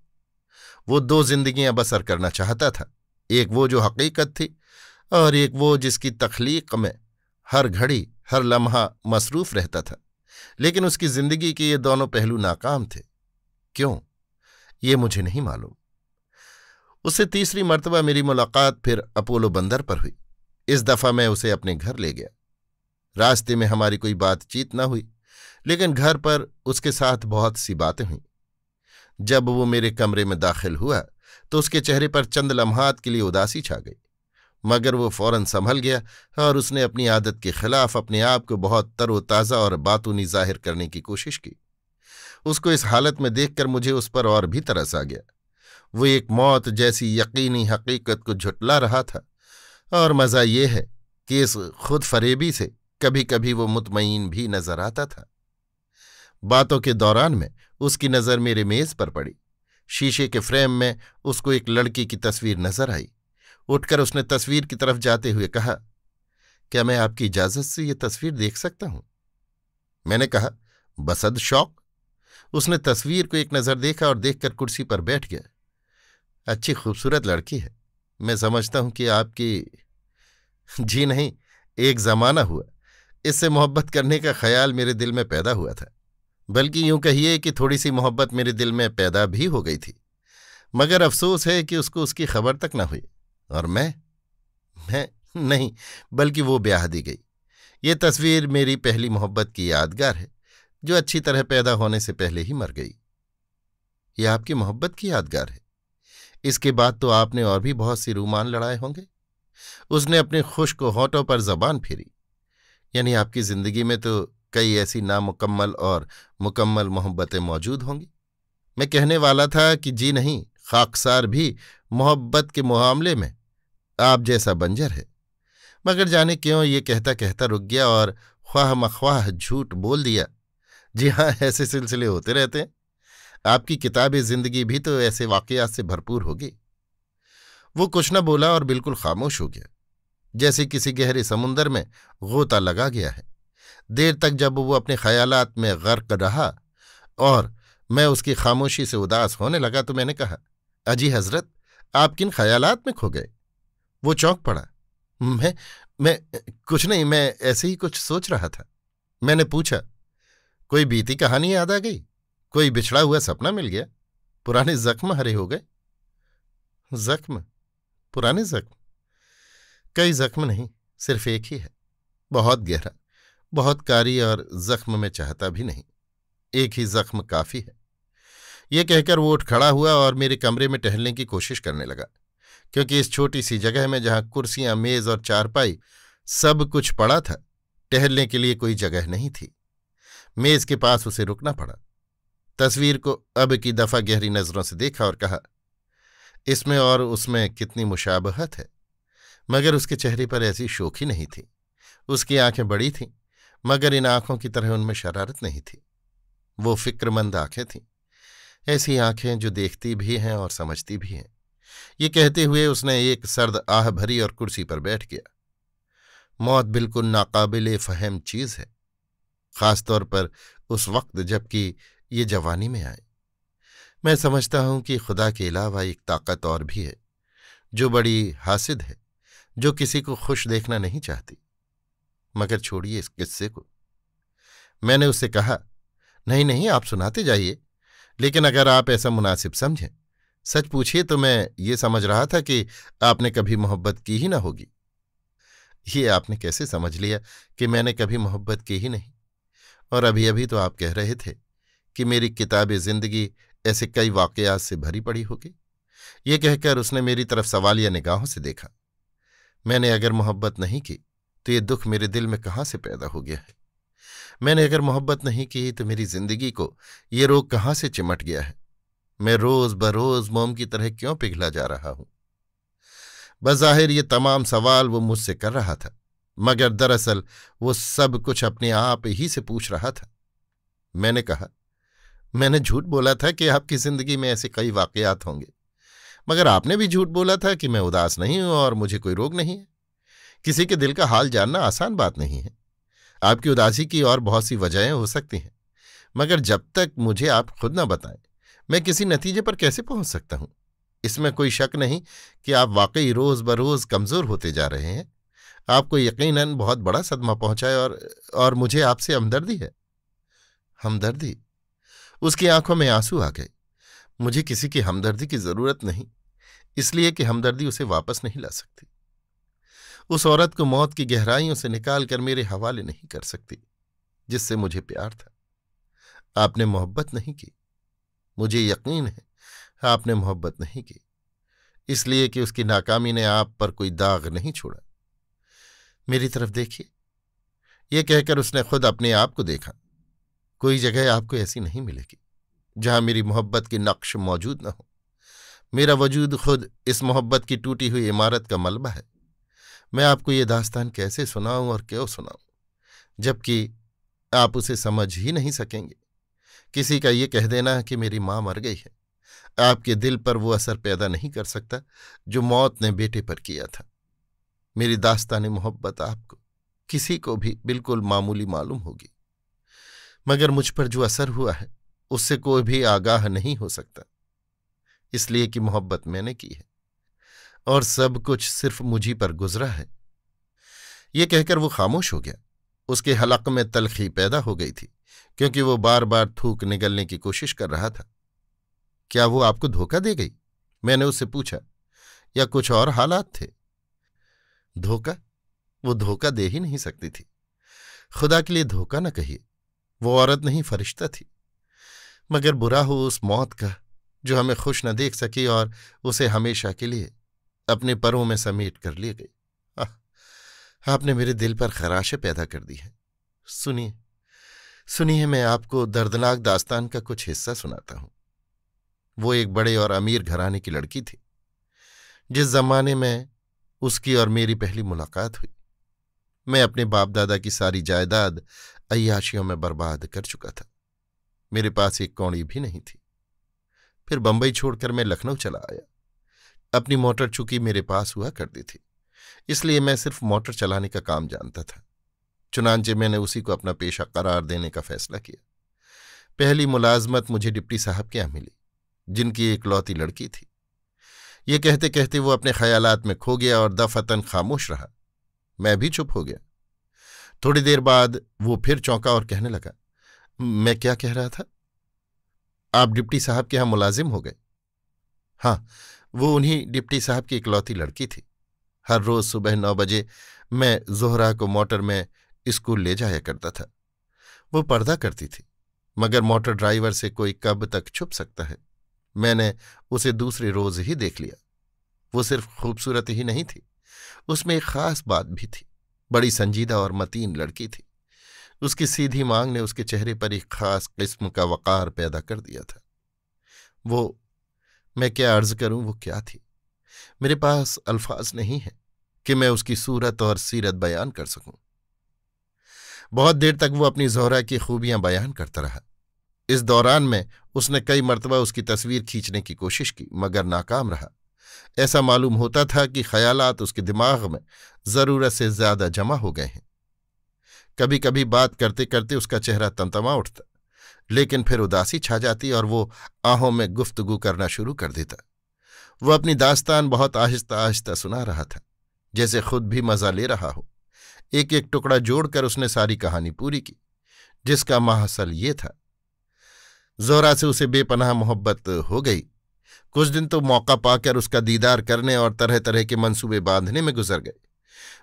वो दो जिंदगियां बसर करना चाहता था एक वो जो हकीकत थी और एक वो जिसकी तख्लीक में हर घड़ी हर लम्हा मसरूफ रहता था लेकिन उसकी जिंदगी के ये दोनों पहलू नाकाम थे क्यों ये मुझे नहीं मालूम उससे तीसरी मर्तबा मेरी मुलाकात फिर अपोलो बंदर पर हुई इस दफ़ा मैं उसे अपने घर ले गया रास्ते में हमारी कोई बातचीत न हुई लेकिन घर पर उसके साथ बहुत सी बातें हुईं जब वो मेरे कमरे में दाखिल हुआ तो उसके चेहरे पर चंद लम्हात के लिए उदासी छा गई मगर वो फौरन संभल गया और उसने अपनी आदत के खिलाफ अपने आप को बहुत तरोताज़ा और बातूनी जाहिर करने की कोशिश की उसको इस हालत में देखकर मुझे उस पर और भी तरस आ गया वो एक मौत जैसी यकीनी हकीकत को झुटला रहा था और मज़ा ये है कि इस खुद फरेबी से कभी कभी वो मुतमईन भी नजर आता था बातों के दौरान में उसकी नज़र मेरे मेज़ पर पड़ी शीशे के फ्रेम में उसको एक लड़की की तस्वीर नजर आई उठकर उसने तस्वीर की तरफ जाते हुए कहा क्या मैं आपकी इजाजत से ये तस्वीर देख सकता हूं मैंने कहा बसद शौक उसने तस्वीर को एक नज़र देखा और देखकर कुर्सी पर बैठ गया अच्छी खूबसूरत लड़की है मैं समझता हूं कि आपकी जी नहीं एक ज़माना हुआ इससे मोहब्बत करने का ख्याल मेरे दिल में पैदा हुआ था बल्कि यूं कहिए कि थोड़ी सी मोहब्बत मेरे दिल में पैदा भी हो गई थी मगर अफसोस है कि उसको उसकी खबर तक न हुई और मैं मैं नहीं बल्कि वो ब्याह दी गई ये तस्वीर मेरी पहली मोहब्बत की यादगार है जो अच्छी तरह पैदा होने से पहले ही मर गई ये आपकी मोहब्बत की यादगार है इसके बाद तो आपने और भी बहुत सी रूमान लड़ाए होंगे उसने अपने खुश्क होटों पर जबान फेरी यानी आपकी जिंदगी में तो कई ऐसी नामुकम्मल और मुकम्मल मोहब्बतें मौजूद होंगी मैं कहने वाला था कि जी नहीं खाकसार भी मोहब्बत के मामले में आप जैसा बंजर है मगर जाने क्यों ये कहता कहता रुक गया और ख्वाह मख्वाह झूठ बोल दिया जी हाँ ऐसे सिलसिले होते रहते हैं आपकी किताबी जिंदगी भी तो ऐसे वाकयात से भरपूर होगी वो कुछ न बोला और बिल्कुल खामोश हो गया जैसे किसी गहरे समुंदर में गोता लगा गया है देर तक जब वो अपने ख्यालात में गर्क रहा और मैं उसकी खामोशी से उदास होने लगा तो मैंने कहा अजी हजरत आप किन ख्यालात में खो गए वो चौंक पड़ा मैं मैं कुछ नहीं मैं ऐसे ही कुछ सोच रहा था मैंने पूछा कोई बीती कहानी याद आ गई कोई बिछड़ा हुआ सपना मिल गया पुराने जख्म हरे हो गए जख्म पुराने जख्म कई जख्म नहीं सिर्फ एक ही है बहुत गहरा बहुत कारी और जख्म में चाहता भी नहीं एक ही जख्म काफी है कह कहकर वो उठ खड़ा हुआ और मेरे कमरे में टहलने की कोशिश करने लगा क्योंकि इस छोटी सी जगह में जहां कुर्सियां मेज और चारपाई सब कुछ पड़ा था टहलने के लिए कोई जगह नहीं थी मेज के पास उसे रुकना पड़ा तस्वीर को अब की दफा गहरी नजरों से देखा और कहा इसमें और उसमें कितनी मुशाबहत है मगर उसके चेहरे पर ऐसी शोखी नहीं थी उसकी आंखें बड़ी थीं मगर इन आंखों की तरह उनमें शरारत नहीं थी वो फिक्रमंद आंखें थीं ऐसी आंखें जो देखती भी हैं और समझती भी हैं ये कहते हुए उसने एक सर्द आह भरी और कुर्सी पर बैठ गया मौत बिल्कुल नाकाबिल फहम चीज़ है ख़ासतौर पर उस वक्त जबकि ये जवानी में आए मैं समझता हूं कि खुदा के अलावा एक ताकत और भी है जो बड़ी हासिद है जो किसी को खुश देखना नहीं चाहती मगर छोड़िए इस किस्से को मैंने उससे कहा नहीं नहीं आप सुनाते जाइए लेकिन अगर आप ऐसा मुनासिब समझें सच पूछिए तो मैं ये समझ रहा था कि आपने कभी मोहब्बत की ही ना होगी ये आपने कैसे समझ लिया कि मैंने कभी मोहब्बत की ही नहीं और अभी अभी तो आप कह रहे थे कि मेरी किताब ज़िंदगी ऐसे कई वाक़यात से भरी पड़ी होगी ये कहकर उसने मेरी तरफ सवालिया निगाहों से देखा मैंने अगर मोहब्बत नहीं की तो ये दुख मेरे दिल में कहाँ से पैदा हो गया है मैंने अगर मोहब्बत नहीं की तो मेरी ज़िंदगी को ये रोग कहाँ से चिमट गया है मैं रोज बरोज मोम की तरह क्यों पिघला जा रहा हूं बज़ाहिर ये तमाम सवाल वो मुझसे कर रहा था मगर दरअसल वो सब कुछ अपने आप ही से पूछ रहा था मैंने कहा मैंने झूठ बोला था कि आपकी ज़िंदगी में ऐसे कई वाक़यात होंगे मगर आपने भी झूठ बोला था कि मैं उदास नहीं हूं और मुझे कोई रोग नहीं है किसी के दिल का हाल जानना आसान बात नहीं है आपकी उदासी की और बहुत सी वजहें हो सकती हैं मगर जब तक मुझे आप खुद ना बताएं मैं किसी नतीजे पर कैसे पहुंच सकता हूं इसमें कोई शक नहीं कि आप वाकई रोज बरोज कमजोर होते जा रहे हैं आपको यकीनन बहुत बड़ा सदमा पहुंचा है और और मुझे आपसे हमदर्दी है हमदर्दी उसकी आंखों में आंसू आ गए मुझे किसी की हमदर्दी की जरूरत नहीं इसलिए कि हमदर्दी उसे वापस नहीं ला सकती उस औरत को मौत की गहराइयों से निकाल कर मेरे हवाले नहीं कर सकती जिससे मुझे प्यार था आपने मोहब्बत नहीं की मुझे यकीन है आपने मोहब्बत नहीं की इसलिए कि उसकी नाकामी ने आप पर कोई दाग नहीं छोड़ा मेरी तरफ देखिए यह कहकर उसने खुद अपने आप को देखा कोई जगह आपको ऐसी नहीं मिलेगी जहां मेरी मोहब्बत के नक्श मौजूद न हो मेरा वजूद खुद इस मोहब्बत की टूटी हुई इमारत का मलबा है मैं आपको ये दास्तान कैसे सुनाऊं और क्यों सुनाऊं जबकि आप उसे समझ ही नहीं सकेंगे किसी का ये कह देना कि मेरी माँ मर गई है आपके दिल पर वो असर पैदा नहीं कर सकता जो मौत ने बेटे पर किया था मेरी दास्तान मोहब्बत आपको किसी को भी बिल्कुल मामूली मालूम होगी मगर मुझ पर जो असर हुआ है उससे कोई भी आगाह नहीं हो सकता इसलिए कि मोहब्बत मैंने की है और सब कुछ सिर्फ मुझी पर गुजरा है ये कहकर वो खामोश हो गया उसके हलक में तलखी पैदा हो गई थी क्योंकि वो बार बार थूक निगलने की कोशिश कर रहा था क्या वो आपको धोखा दे गई मैंने उससे पूछा या कुछ और हालात थे धोखा वो धोखा दे ही नहीं सकती थी खुदा के लिए धोखा न कहिए वो औरत नहीं फरिश्ता थी मगर बुरा हो उस मौत का जो हमें खुश न देख सकी और उसे हमेशा के लिए अपने परों में समेट कर लिए गई आपने मेरे दिल पर खराशें पैदा कर दी हैं सुनिए सुनिए मैं आपको दर्दनाक दास्तान का कुछ हिस्सा सुनाता हूं वो एक बड़े और अमीर घराने की लड़की थी जिस जमाने में उसकी और मेरी पहली मुलाकात हुई मैं अपने बाप दादा की सारी जायदाद अयाशियों में बर्बाद कर चुका था मेरे पास एक कौड़ी भी नहीं थी फिर बंबई छोड़कर मैं लखनऊ चला आया अपनी मोटर चूंकि मेरे पास हुआ करती थी इसलिए मैं सिर्फ मोटर चलाने का काम जानता था चुनाचे मैंने उसी को अपना पेशा करार देने का फैसला किया पहली मुलाजमत मुझे डिप्टी साहब के यहां मिली जिनकी इकलौती लड़की थी ये कहते कहते वो अपने ख्यालात में खो गया और दफतन खामोश रहा मैं भी चुप हो गया थोड़ी देर बाद वो फिर चौंका और कहने लगा मैं क्या कह रहा था आप डिप्टी साहब के यहां मुलाजिम हो गए हाँ वो उन्हीं डिप्टी साहब की इकलौती लड़की थी हर रोज़ सुबह नौ बजे मैं जोहरा को मोटर में स्कूल ले जाया करता था वो पर्दा करती थी मगर मोटर ड्राइवर से कोई कब तक छुप सकता है मैंने उसे दूसरे रोज ही देख लिया वो सिर्फ खूबसूरत ही नहीं थी उसमें एक खास बात भी थी बड़ी संजीदा और मतीन लड़की थी उसकी सीधी मांग ने उसके चेहरे पर एक खास किस्म का वक़ार पैदा कर दिया था वो मैं क्या अर्ज करूं वो क्या थी मेरे पास अल्फाज नहीं है कि मैं उसकी सूरत और सीरत बयान कर सकूं बहुत देर तक वो अपनी जोहरा की खूबियां बयान करता रहा इस दौरान में उसने कई मरतबा उसकी तस्वीर खींचने की कोशिश की मगर नाकाम रहा ऐसा मालूम होता था कि ख्यालात उसके दिमाग में ज़रूरत से ज़्यादा जमा हो गए हैं कभी कभी बात करते करते उसका चेहरा तंतमा उठता लेकिन फिर उदासी छा जाती और वो आहों में गुफ्तगु करना शुरू कर देता वह अपनी दास्तान बहुत आहिस्ता आहिस्ता सुना रहा था जैसे खुद भी मज़ा ले रहा हो एक एक टुकड़ा जोड़कर उसने सारी कहानी पूरी की जिसका महासल ये था जोरा से उसे बेपनाह मोहब्बत हो गई कुछ दिन तो मौका पाकर उसका दीदार करने और तरह तरह के मंसूबे बांधने में गुजर गए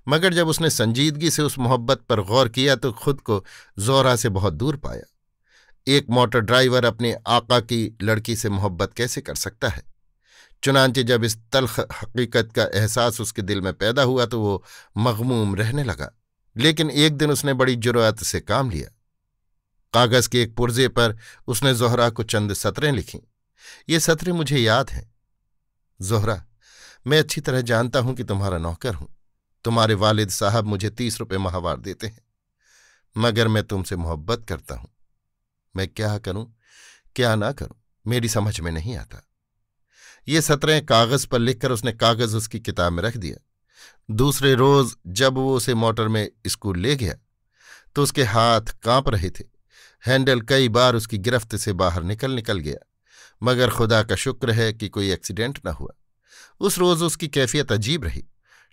मगर जब उसने संजीदगी से उस मोहब्बत पर गौर किया तो खुद को जोरा से बहुत दूर पाया एक मोटर ड्राइवर अपने आका की लड़की से मोहब्बत कैसे कर सकता है चुनाचे जब इस तलख हकीकत का एहसास उसके दिल में पैदा हुआ तो वो मगमूम रहने लगा लेकिन एक दिन उसने बड़ी जुरात से काम लिया कागज़ के एक पुर्जे पर उसने जोहरा को चंद सतरें लिखीं ये सतरें मुझे याद हैं जोहरा मैं अच्छी तरह जानता हूं कि तुम्हारा नौकर हूं तुम्हारे वालिद साहब मुझे तीस रुपये माहवार देते हैं मगर मैं तुमसे मोहब्बत करता हूं मैं क्या करूं क्या ना करूं मेरी समझ में नहीं आता ये सत्रें कागज पर लिखकर उसने कागज उसकी किताब में रख दिया दूसरे रोज जब वो उसे मोटर में स्कूल ले गया तो उसके हाथ कांप रहे थे हैंडल कई बार उसकी गिरफ्त से बाहर निकल निकल गया मगर खुदा का शुक्र है कि कोई एक्सीडेंट न हुआ उस रोज उसकी कैफियत अजीब रही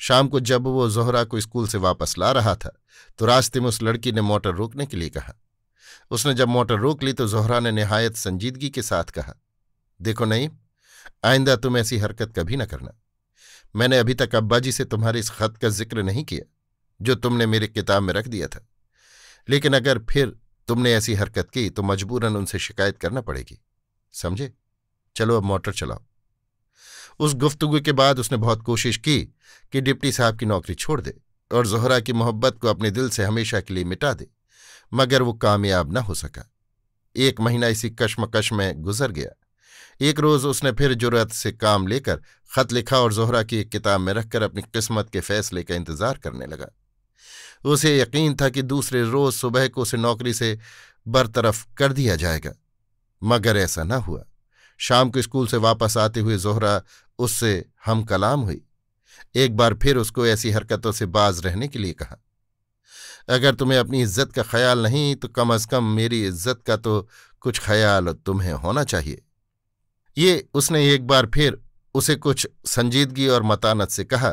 शाम को जब वो जोहरा को स्कूल से वापस ला रहा था तो रास्ते में उस लड़की ने मोटर रोकने के लिए कहा उसने जब मोटर रोक ली तो जोहरा ने नहायत संजीदगी के साथ कहा देखो नहीं आइंदा तुम ऐसी हरकत कभी ना करना मैंने अभी तक अब्बा जी से तुम्हारे इस खत का जिक्र नहीं किया जो तुमने मेरी किताब में रख दिया था लेकिन अगर फिर तुमने ऐसी हरकत की तो मजबूरन उनसे शिकायत करना पड़ेगी समझे चलो अब मोटर चलाओ उस गुफ्तगु के बाद उसने बहुत कोशिश की कि डिप्टी साहब की नौकरी छोड़ दे और जोहरा की मोहब्बत को अपने दिल से हमेशा के लिए मिटा दे मगर वो कामयाब न हो सका एक महीना इसी कश्मकश में गुजर गया एक रोज़ उसने फिर जुरत से काम लेकर ख़त लिखा और जोहरा की एक किताब में रखकर अपनी किस्मत के फैसले का इंतज़ार करने लगा उसे यकीन था कि दूसरे रोज़ सुबह को उसे नौकरी से बरतरफ कर दिया जाएगा मगर ऐसा ना हुआ शाम को स्कूल से वापस आते हुए जोहरा उससे हम कलाम हुई एक बार फिर उसको ऐसी हरकतों से बाज रहने के लिए कहा अगर तुम्हें अपनी इज्जत का ख्याल नहीं तो कम अज कम मेरी इज्जत का तो कुछ ख्याल तुम्हें होना चाहिए ये उसने एक बार फिर उसे कुछ संजीदगी और मतानत से कहा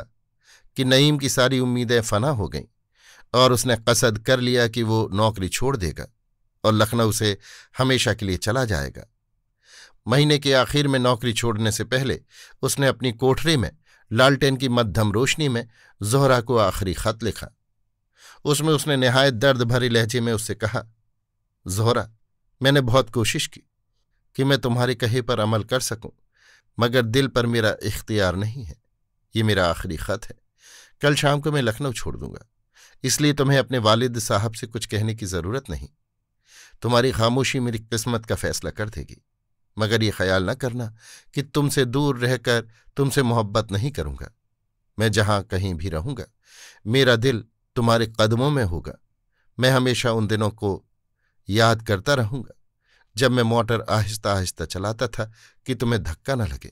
कि नईम की सारी उम्मीदें फना हो गईं और उसने कसद कर लिया कि वो नौकरी छोड़ देगा और लखनऊ से हमेशा के लिए चला जाएगा महीने के आखिर में नौकरी छोड़ने से पहले उसने अपनी कोठरी में लालटेन की मध्यम रोशनी में जोहरा को आखिरी खत लिखा उसमें उसने नहायत दर्द भरे लहजे में उससे कहा जोहरा मैंने बहुत कोशिश की कि मैं तुम्हारे कहे पर अमल कर सकूं मगर दिल पर मेरा इख्तियार नहीं है ये मेरा आखिरी ख़त है कल शाम को मैं लखनऊ छोड़ दूंगा इसलिए तुम्हें अपने वालिद साहब से कुछ कहने की ज़रूरत नहीं तुम्हारी खामोशी मेरी किस्मत का फैसला कर देगी मगर ये ख्याल न करना कि तुमसे दूर रहकर तुमसे मोहब्बत नहीं करूंगा मैं जहां कहीं भी रहूंगा मेरा दिल तुम्हारे कदमों में होगा मैं हमेशा उन दिनों को याद करता रहूंगा जब मैं मोटर आहिस्ता आहिस्ता चलाता था कि तुम्हें धक्का न लगे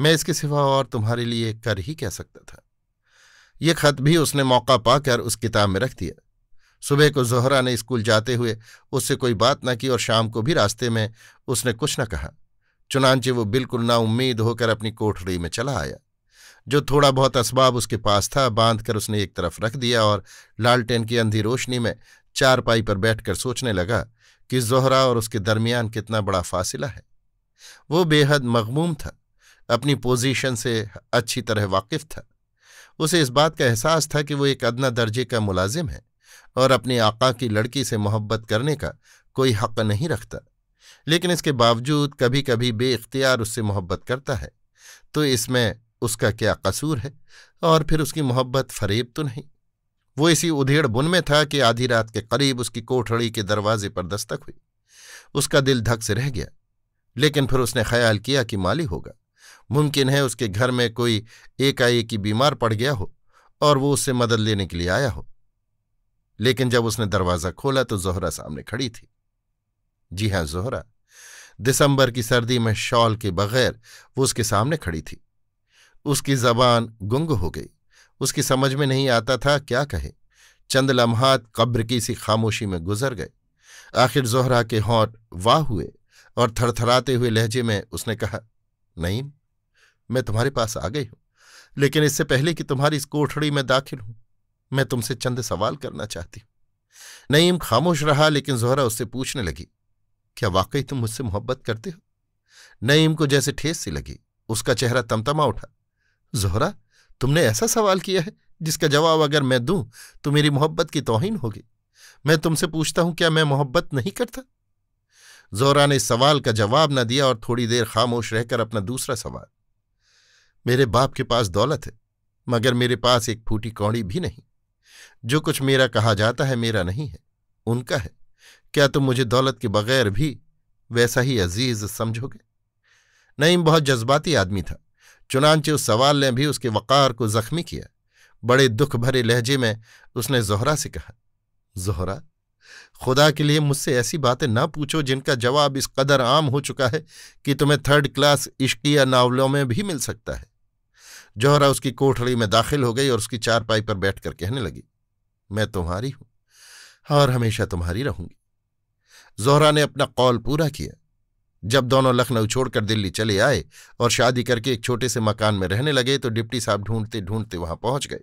मैं इसके सिवा और तुम्हारे लिए कर ही कह सकता था यह खत भी उसने मौका पाकर उस किताब में रख दिया सुबह को जोहरा ने स्कूल जाते हुए उससे कोई बात न की और शाम को भी रास्ते में उसने कुछ न कहा चुनाचे वो बिल्कुल नाउम्मीद होकर अपनी कोठरी में चला आया जो थोड़ा बहुत असबाब उसके पास था बांध कर उसने एक तरफ रख दिया और लालटेन की अंधी रोशनी में चारपाई पर बैठकर सोचने लगा कि जोहरा और उसके दरमियान कितना बड़ा फासिला है वो बेहद मगमूम था अपनी पोजीशन से अच्छी तरह वाकिफ था उसे इस बात का एहसास था कि वो एक अदना दर्जे का मुलाजिम है और अपने आका की लड़की से मोहब्बत करने का कोई हक नहीं रखता लेकिन इसके बावजूद कभी कभी बेख्तियार उससे मोहब्बत करता है तो इसमें उसका क्या कसूर है और फिर उसकी मोहब्बत फरेब तो नहीं वो इसी उधेड़ बुन में था कि आधी रात के करीब उसकी कोठड़ी के दरवाजे पर दस्तक हुई उसका दिल धक से रह गया लेकिन फिर उसने ख्याल किया कि माली होगा मुमकिन है उसके घर में कोई एकाएकी बीमार पड़ गया हो और वो उससे मदद लेने के लिए आया हो लेकिन जब उसने दरवाज़ा खोला तो जोहरा सामने खड़ी थी जी हाँ जोहरा दिसंबर की सर्दी में शॉल के बगैर वो उसके सामने खड़ी थी उसकी जबान गुंग हो गई उसकी समझ में नहीं आता था क्या कहे चंद लम्हात कब्र की सी खामोशी में गुजर गए आखिर जोहरा के होंठ वाह हुए और थरथराते हुए लहजे में उसने कहा नहीं मैं तुम्हारे पास आ गई हूं लेकिन इससे पहले कि तुम्हारी इस कोठड़ी में दाखिल हूं मैं तुमसे चंद सवाल करना चाहती हूं नईम खामोश रहा लेकिन जोहरा उससे पूछने लगी क्या वाकई तुम मुझसे मोहब्बत करते हो नईम को जैसे ठेस सी लगी उसका चेहरा तमतमा उठा जोहरा तुमने ऐसा सवाल किया है जिसका जवाब अगर मैं दूं तो मेरी मोहब्बत की तोहिन होगी मैं तुमसे पूछता हूं क्या मैं मोहब्बत नहीं करता जोरा ने इस सवाल का जवाब न दिया और थोड़ी देर खामोश रहकर अपना दूसरा सवाल मेरे बाप के पास दौलत है मगर मेरे पास एक फूटी कौड़ी भी नहीं जो कुछ मेरा कहा जाता है मेरा नहीं है उनका है क्या तुम मुझे दौलत के बगैर भी वैसा ही अजीज समझोगे नईम बहुत जज्बाती आदमी था चुनाचे उस सवाल ने भी उसके वक़ार को जख्मी किया बड़े दुख भरे लहजे में उसने जोहरा से कहा जोहरा खुदा के लिए मुझसे ऐसी बातें ना पूछो जिनका जवाब इस कदर आम हो चुका है कि तुम्हें थर्ड क्लास इश्किया नावलों में भी मिल सकता है जोहरा उसकी कोठड़ी में दाखिल हो गई और उसकी चारपाई पर बैठकर कहने लगी मैं तुम्हारी हूं और हमेशा तुम्हारी रहूंगी जोहरा ने अपना कौल पूरा किया जब दोनों लखनऊ छोड़कर दिल्ली चले आए और शादी करके एक छोटे से मकान में रहने लगे तो डिप्टी साहब ढूंढते ढूंढते वहां पहुंच गए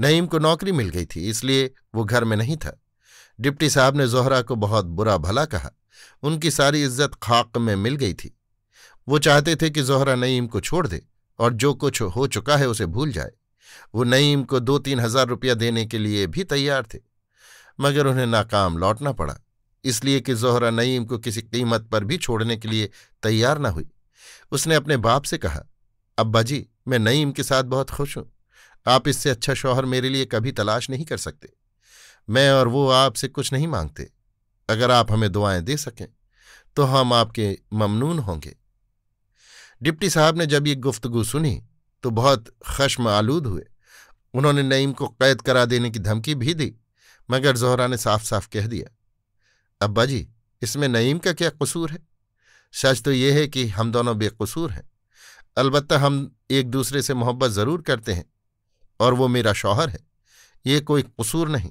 नईम को नौकरी मिल गई थी इसलिए वो घर में नहीं था डिप्टी साहब ने जोहरा को बहुत बुरा भला कहा उनकी सारी इज्जत खाक में मिल गई थी वो चाहते थे कि जोहरा नईम को छोड़ दे और जो कुछ हो चुका है उसे भूल जाए वो नईम को दो तीन हजार रुपया देने के लिए भी तैयार थे मगर उन्हें नाकाम लौटना पड़ा इसलिए कि जोहरा नईम को किसी कीमत पर भी छोड़ने के लिए तैयार न हुई उसने अपने बाप से कहा अब्बा जी मैं नईम के साथ बहुत खुश हूं आप इससे अच्छा शौहर मेरे लिए कभी तलाश नहीं कर सकते मैं और वो आपसे कुछ नहीं मांगते अगर आप हमें दुआएं दे सकें तो हम आपके ममनून होंगे डिप्टी साहब ने जब ये गुफ्तगु सुनी तो बहुत खश्म आलूद हुए उन्होंने नईम को कैद करा देने की धमकी भी दी मगर जोहरा ने साफ साफ कह दिया अब्बा जी इसमें नईम का क्या कसूर है सच तो यह है कि हम दोनों बेकसूर हैं अलबत्त हम एक दूसरे से मोहब्बत ज़रूर करते हैं और वो मेरा शौहर है ये कोई कसूर नहीं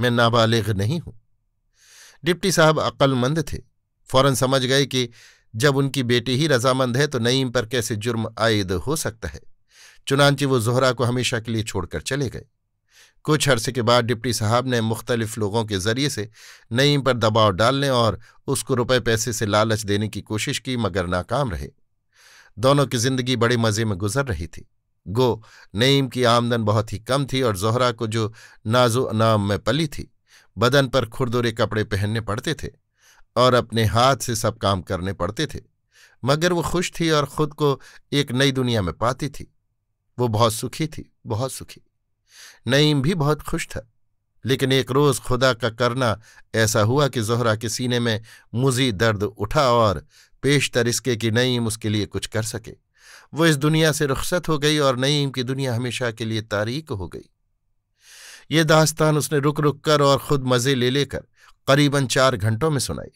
मैं नाबालिग नहीं हूं डिप्टी साहब अक्लमंद थे फौरन समझ गए कि जब उनकी बेटी ही रजामंद है तो नईम पर कैसे जुर्म आयद हो सकता है चुनानची वो जोहरा को हमेशा के लिए छोड़कर चले गए कुछ अरसे के बाद डिप्टी साहब ने मुख्तलिफ लोगों के ज़रिए से नईम पर दबाव डालने और उसको रुपए पैसे से लालच देने की कोशिश की मगर नाकाम रहे दोनों की ज़िंदगी बड़े मज़े में गुजर रही थी गो नईम की आमदन बहुत ही कम थी और जहरा को जो नाजो नाम में पली थी बदन पर खुरदुरे कपड़े पहनने पड़ते थे और अपने हाथ से सब काम करने पड़ते थे मगर वो खुश थी और ख़ुद को एक नई दुनिया में पाती थी वो बहुत सुखी थी बहुत सुखी नईम भी बहुत खुश था लेकिन एक रोज़ खुदा का करना ऐसा हुआ कि जोहरा के सीने में मुजी दर्द उठा और पेशतर इसके कि नईम उसके लिए कुछ कर सके वो इस दुनिया से रुखसत हो गई और नईम की दुनिया हमेशा के लिए तारीक हो गई ये दास्तान उसने रुक रुक कर और ख़ुद मज़े ले लेकर करीबन चार घंटों में सुनाई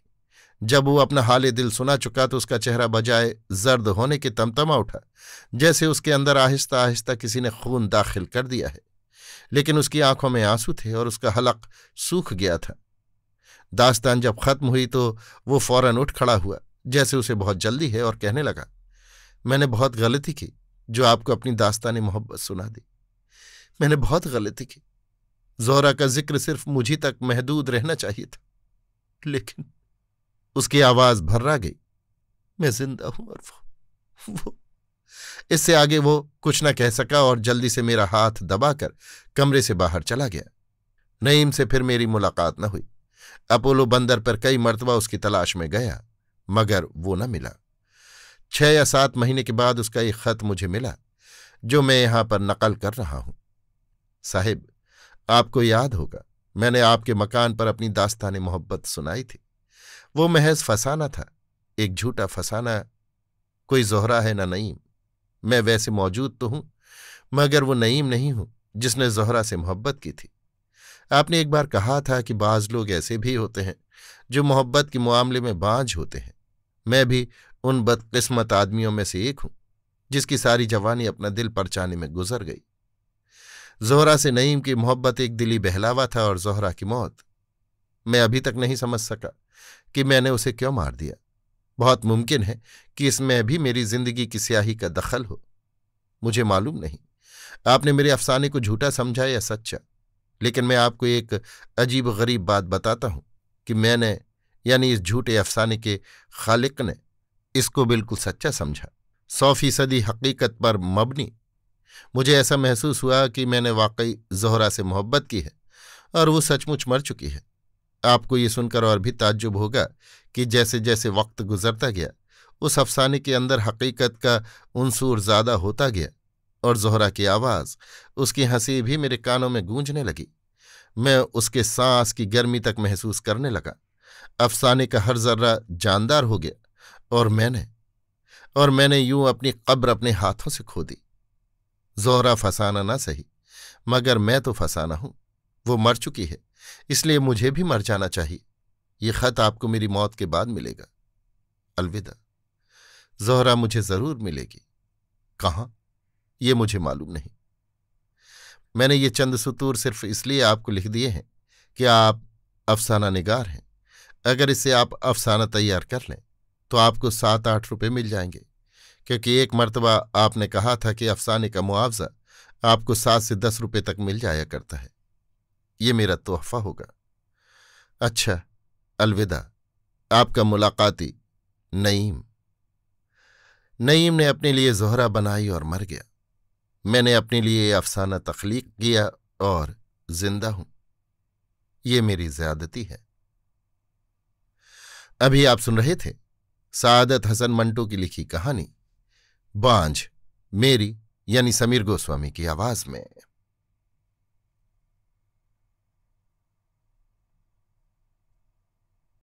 जब वो अपना हाल दिल सुना चुका तो उसका चेहरा बजाय जर्द होने के तमतमा उठा जैसे उसके अंदर आहिस्ता आहिस्ता किसी ने खून दाखिल कर दिया है लेकिन उसकी आंखों में आंसू थे और उसका हलक सूख गया था दास्तान जब खत्म हुई तो वो फौरन उठ खड़ा हुआ जैसे उसे बहुत जल्दी है और कहने लगा मैंने बहुत गलती की जो आपको अपनी दास्तान मोहब्बत सुना दी मैंने बहुत गलती की जोरा का जिक्र सिर्फ मुझे तक महदूद रहना चाहिए था लेकिन उसकी आवाज़ भर्रा गई मैं जिंदा हूं और वो वो इससे आगे वो कुछ न कह सका और जल्दी से मेरा हाथ दबाकर कमरे से बाहर चला गया नईम से फिर मेरी मुलाकात न हुई अपोलो बंदर पर कई मरतबा उसकी तलाश में गया मगर वो न मिला छह या सात महीने के बाद उसका एक खत मुझे मिला जो मैं यहां पर नकल कर रहा हूं साहिब आपको याद होगा मैंने आपके मकान पर अपनी दास्तान मोहब्बत सुनाई थी वो महज फसाना था एक झूठा फसाना कोई जोहरा है ना नईम मैं वैसे मौजूद तो हूं मगर वो नईम नहीं हूं जिसने जहरा से मोहब्बत की थी आपने एक बार कहा था कि बाज लोग ऐसे भी होते हैं जो मोहब्बत के मामले में बाझ होते हैं मैं भी उन बदकिस्मत आदमियों में से एक हूं जिसकी सारी जवानी अपना दिल परचाने में गुजर गई जोहरा से नईम की मोहब्बत एक दिली बहलावा था और जोहरा की मौत मैं अभी तक नहीं समझ सका कि मैंने उसे क्यों मार दिया बहुत मुमकिन है कि इसमें भी मेरी जिंदगी की स्याही का दखल हो मुझे मालूम नहीं आपने मेरे अफसाने को झूठा समझा या सच्चा लेकिन मैं आपको एक अजीब गरीब बात बताता हूं कि मैंने यानी इस झूठे अफसाने के खालिक ने इसको बिल्कुल सच्चा समझा सौ फीसदी हकीकत पर मबनी मुझे ऐसा महसूस हुआ कि मैंने वाकई जोहरा से मोहब्बत की है और वो सचमुच मर चुकी है आपको ये सुनकर और भी ताज्जुब होगा कि जैसे जैसे वक्त गुजरता गया उस अफसाने के अंदर हकीकत का उनसूर ज़्यादा होता गया और जोहरा की आवाज़ उसकी हंसी भी मेरे कानों में गूंजने लगी मैं उसके सांस की गर्मी तक महसूस करने लगा अफसाने का हर जर्रा जानदार हो गया और मैंने और मैंने यूं अपनी कब्र अपने हाथों से खो दी जोहरा फसाना ना सही मगर मैं तो फसाना हूं वो मर चुकी है इसलिए मुझे भी मर जाना चाहिए ये खत आपको मेरी मौत के बाद मिलेगा अलविदा जोहरा मुझे जरूर मिलेगी कहाँ ये मुझे मालूम नहीं मैंने ये चंद सुतूर सिर्फ इसलिए आपको लिख दिए हैं कि आप अफसाना निगार हैं अगर इसे आप अफसाना तैयार कर लें तो आपको सात आठ रुपए मिल जाएंगे क्योंकि एक मरतबा आपने कहा था कि अफसाने का मुआवजा आपको सात से दस रुपए तक मिल जाया करता है ये मेरा तोहफा होगा अच्छा अलविदा आपका मुलाकाती नईम नईम ने अपने लिए जोहरा बनाई और मर गया मैंने अपने लिए अफसाना तख्लीक किया और जिंदा हूं ये मेरी ज्यादती है अभी आप सुन रहे थे सादत हसन मंटो की लिखी कहानी बांझ मेरी यानी समीर गोस्वामी की आवाज में